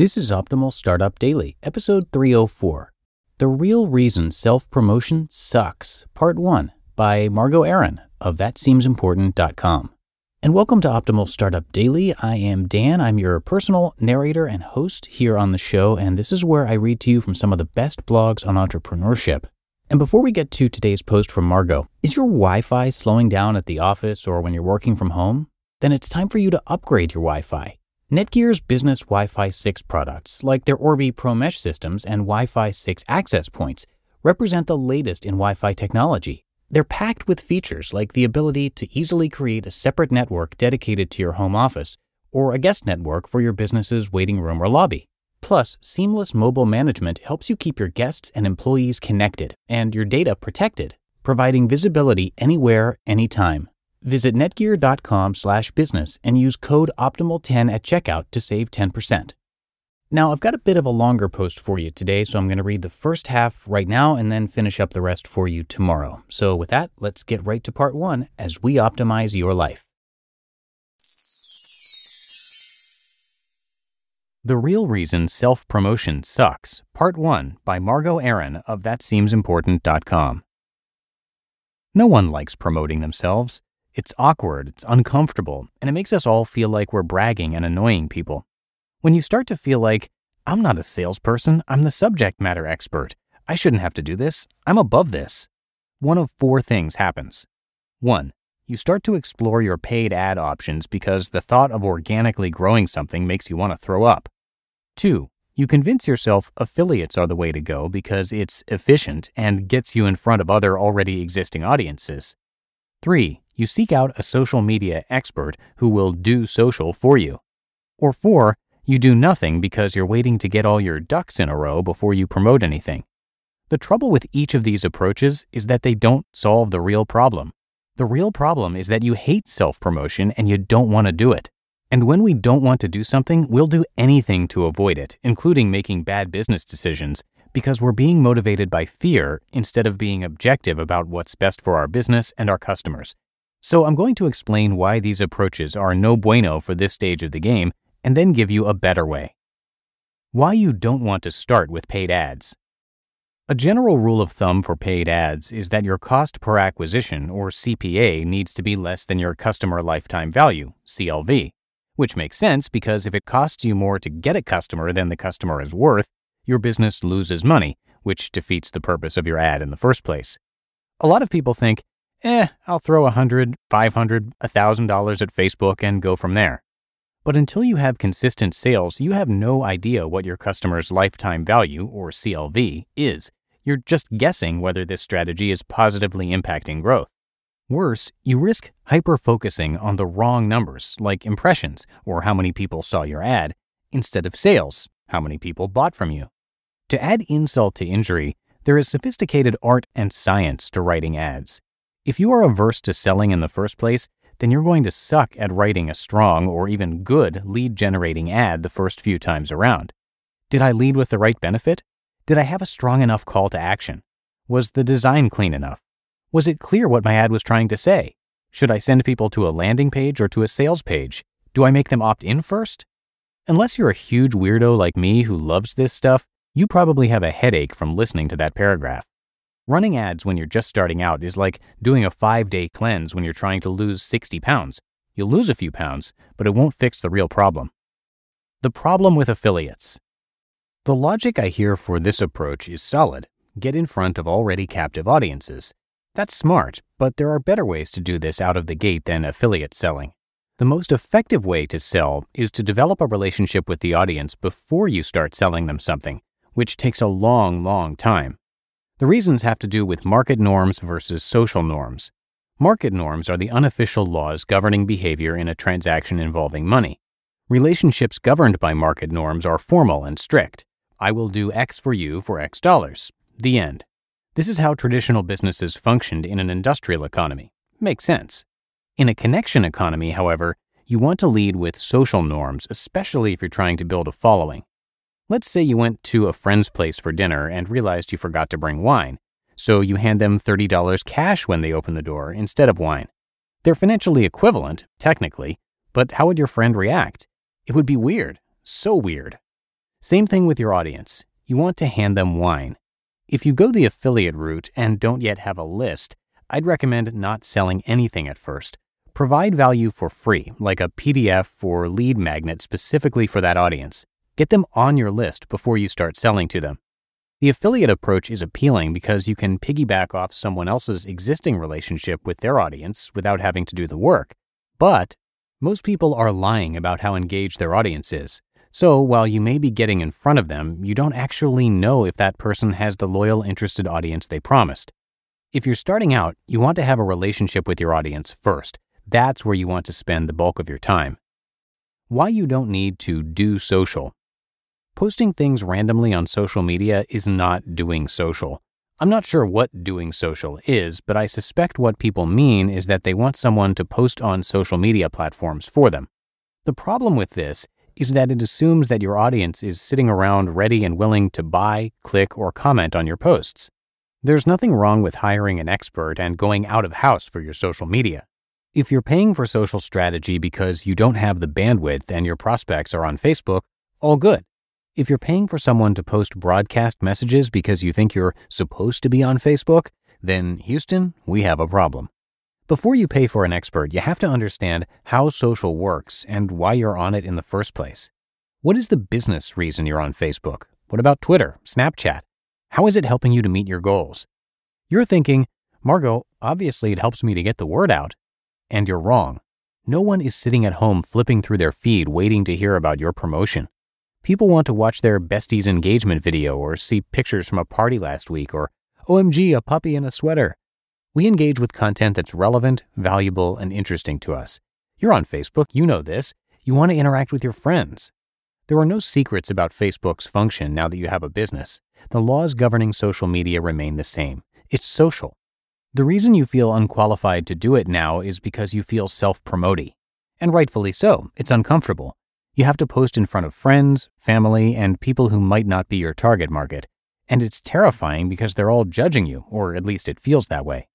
This is Optimal Startup Daily, episode 304. The Real Reason Self Promotion Sucks, Part 1 by Margot Aaron of ThatSeemsImportant.com. And welcome to Optimal Startup Daily. I am Dan. I'm your personal narrator and host here on the show, and this is where I read to you from some of the best blogs on entrepreneurship. And before we get to today's post from Margot, is your Wi Fi slowing down at the office or when you're working from home? Then it's time for you to upgrade your Wi Fi. Netgear's business Wi-Fi 6 products, like their Orbi Pro Mesh systems and Wi-Fi 6 access points, represent the latest in Wi-Fi technology. They're packed with features like the ability to easily create a separate network dedicated to your home office or a guest network for your business's waiting room or lobby. Plus, seamless mobile management helps you keep your guests and employees connected and your data protected, providing visibility anywhere, anytime. Visit netgear.com/business and use code optimal10 at checkout to save 10%. Now, I've got a bit of a longer post for you today, so I'm going to read the first half right now and then finish up the rest for you tomorrow. So, with that, let's get right to part 1 as we optimize your life. The Real Reason Self Promotion Sucks, Part 1 by Margot Aaron of ThatSeemsImportant.com. No one likes promoting themselves. It's awkward, it's uncomfortable, and it makes us all feel like we're bragging and annoying people. When you start to feel like, I'm not a salesperson, I'm the subject matter expert, I shouldn't have to do this, I'm above this, one of four things happens. One, you start to explore your paid ad options because the thought of organically growing something makes you want to throw up. Two, you convince yourself affiliates are the way to go because it's efficient and gets you in front of other already existing audiences. 3 you seek out a social media expert who will do social for you. Or four, you do nothing because you're waiting to get all your ducks in a row before you promote anything. The trouble with each of these approaches is that they don't solve the real problem. The real problem is that you hate self promotion and you don't want to do it. And when we don't want to do something, we'll do anything to avoid it, including making bad business decisions, because we're being motivated by fear instead of being objective about what's best for our business and our customers. So I'm going to explain why these approaches are no bueno for this stage of the game and then give you a better way. Why you don't want to start with paid ads. A general rule of thumb for paid ads is that your cost per acquisition, or CPA, needs to be less than your customer lifetime value, CLV, which makes sense because if it costs you more to get a customer than the customer is worth, your business loses money, which defeats the purpose of your ad in the first place. A lot of people think, eh, I'll throw a hundred, five hundred, a thousand dollars at Facebook and go from there. But until you have consistent sales, you have no idea what your customer's lifetime value, or CLV, is. You're just guessing whether this strategy is positively impacting growth. Worse, you risk hyperfocusing on the wrong numbers, like impressions, or how many people saw your ad, instead of sales, how many people bought from you. To add insult to injury, there is sophisticated art and science to writing ads. If you are averse to selling in the first place, then you're going to suck at writing a strong or even good lead generating ad the first few times around. Did I lead with the right benefit? Did I have a strong enough call to action? Was the design clean enough? Was it clear what my ad was trying to say? Should I send people to a landing page or to a sales page? Do I make them opt in first? Unless you're a huge weirdo like me who loves this stuff, you probably have a headache from listening to that paragraph. Running ads when you're just starting out is like doing a five day cleanse when you're trying to lose 60 pounds. You'll lose a few pounds, but it won't fix the real problem. The problem with affiliates. The logic I hear for this approach is solid get in front of already captive audiences. That's smart, but there are better ways to do this out of the gate than affiliate selling. The most effective way to sell is to develop a relationship with the audience before you start selling them something, which takes a long, long time. The reasons have to do with market norms versus social norms. Market norms are the unofficial laws governing behavior in a transaction involving money. Relationships governed by market norms are formal and strict. I will do X for you for X dollars. The end. This is how traditional businesses functioned in an industrial economy. Makes sense. In a connection economy, however, you want to lead with social norms, especially if you're trying to build a following. Let's say you went to a friend's place for dinner and realized you forgot to bring wine, so you hand them $30 cash when they open the door instead of wine. They're financially equivalent, technically, but how would your friend react? It would be weird, so weird. Same thing with your audience. You want to hand them wine. If you go the affiliate route and don't yet have a list, I'd recommend not selling anything at first. Provide value for free, like a PDF or lead magnet specifically for that audience. Get them on your list before you start selling to them. The affiliate approach is appealing because you can piggyback off someone else's existing relationship with their audience without having to do the work. But most people are lying about how engaged their audience is. So while you may be getting in front of them, you don't actually know if that person has the loyal, interested audience they promised. If you're starting out, you want to have a relationship with your audience first. That's where you want to spend the bulk of your time. Why you don't need to do social. Posting things randomly on social media is not doing social. I'm not sure what doing social is, but I suspect what people mean is that they want someone to post on social media platforms for them. The problem with this is that it assumes that your audience is sitting around ready and willing to buy, click, or comment on your posts. There's nothing wrong with hiring an expert and going out of house for your social media. If you're paying for social strategy because you don't have the bandwidth and your prospects are on Facebook, all good. If you're paying for someone to post broadcast messages because you think you're supposed to be on Facebook, then Houston, we have a problem. Before you pay for an expert, you have to understand how social works and why you're on it in the first place. What is the business reason you're on Facebook? What about Twitter, Snapchat? How is it helping you to meet your goals? You're thinking, Margot, obviously it helps me to get the word out. And you're wrong. No one is sitting at home flipping through their feed waiting to hear about your promotion. People want to watch their bestie's engagement video or see pictures from a party last week or OMG, a puppy in a sweater. We engage with content that's relevant, valuable, and interesting to us. You're on Facebook, you know this. You want to interact with your friends. There are no secrets about Facebook's function now that you have a business. The laws governing social media remain the same. It's social. The reason you feel unqualified to do it now is because you feel self promoting And rightfully so, it's uncomfortable. You have to post in front of friends, family, and people who might not be your target market. And it's terrifying because they're all judging you, or at least it feels that way.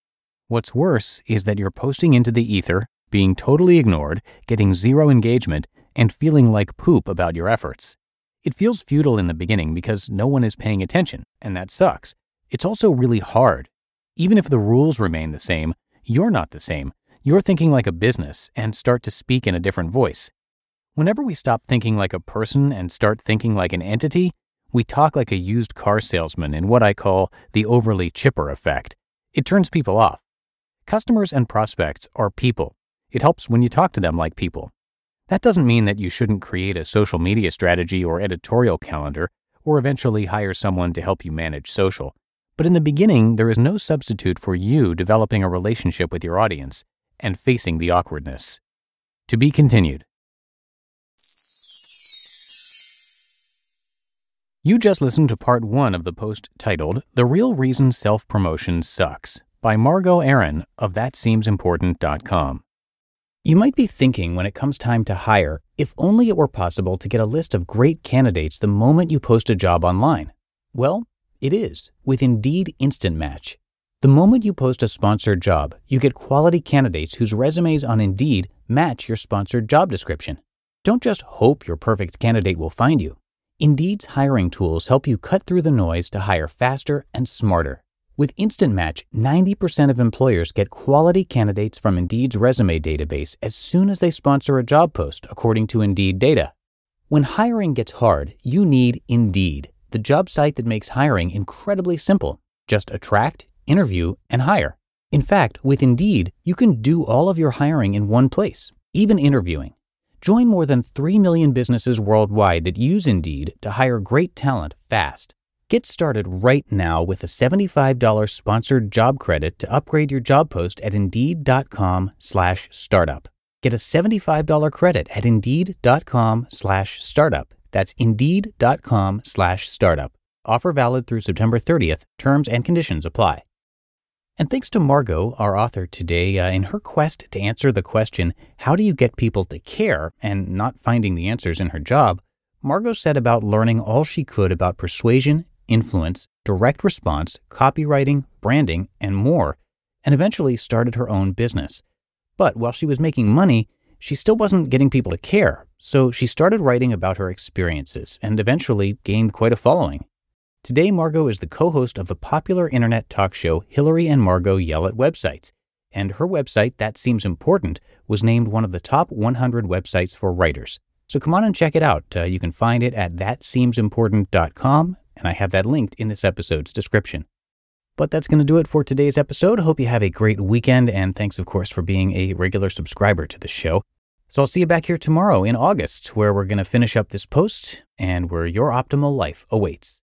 What's worse is that you're posting into the ether, being totally ignored, getting zero engagement, and feeling like poop about your efforts. It feels futile in the beginning because no one is paying attention, and that sucks. It's also really hard. Even if the rules remain the same, you're not the same. You're thinking like a business and start to speak in a different voice. Whenever we stop thinking like a person and start thinking like an entity, we talk like a used car salesman in what I call the overly chipper effect. It turns people off. Customers and prospects are people. It helps when you talk to them like people. That doesn't mean that you shouldn't create a social media strategy or editorial calendar, or eventually hire someone to help you manage social. But in the beginning, there is no substitute for you developing a relationship with your audience and facing the awkwardness. To be continued. You just listened to part one of the post titled The Real Reason Self Promotion Sucks by Margot Aaron of ThatSeemsImportant.com. You might be thinking when it comes time to hire, if only it were possible to get a list of great candidates the moment you post a job online. Well, it is with Indeed Instant Match. The moment you post a sponsored job, you get quality candidates whose resumes on Indeed match your sponsored job description. Don't just hope your perfect candidate will find you Indeed's hiring tools help you cut through the noise to hire faster and smarter. With Instant Match, 90% of employers get quality candidates from Indeed's resume database as soon as they sponsor a job post, according to Indeed data. When hiring gets hard, you need Indeed, the job site that makes hiring incredibly simple. Just attract, interview, and hire. In fact, with Indeed, you can do all of your hiring in one place, even interviewing. Join more than 3 million businesses worldwide that use Indeed to hire great talent fast. Get started right now with a $75 sponsored job credit to upgrade your job post at indeed.com/startup. Get a $75 credit at indeed.com/startup. That's indeed.com/startup. Offer valid through September 30th. Terms and conditions apply. And thanks to Margot, our author today, uh, in her quest to answer the question, how do you get people to care, and not finding the answers in her job, Margot set about learning all she could about persuasion, influence, direct response, copywriting, branding, and more, and eventually started her own business. But while she was making money, she still wasn't getting people to care, so she started writing about her experiences and eventually gained quite a following. Today, Margot is the co host of the popular internet talk show Hillary and Margot Yell at Websites, and her website, That Seems Important, was named one of the top 100 websites for writers. So come on and check it out. Uh, you can find it at thatseemsimportant.com, and I have that linked in this episode's description. But that's going to do it for today's episode. Hope you have a great weekend, and thanks, of course, for being a regular subscriber to the show. So I'll see you back here tomorrow in August, where we're going to finish up this post and where your optimal life awaits.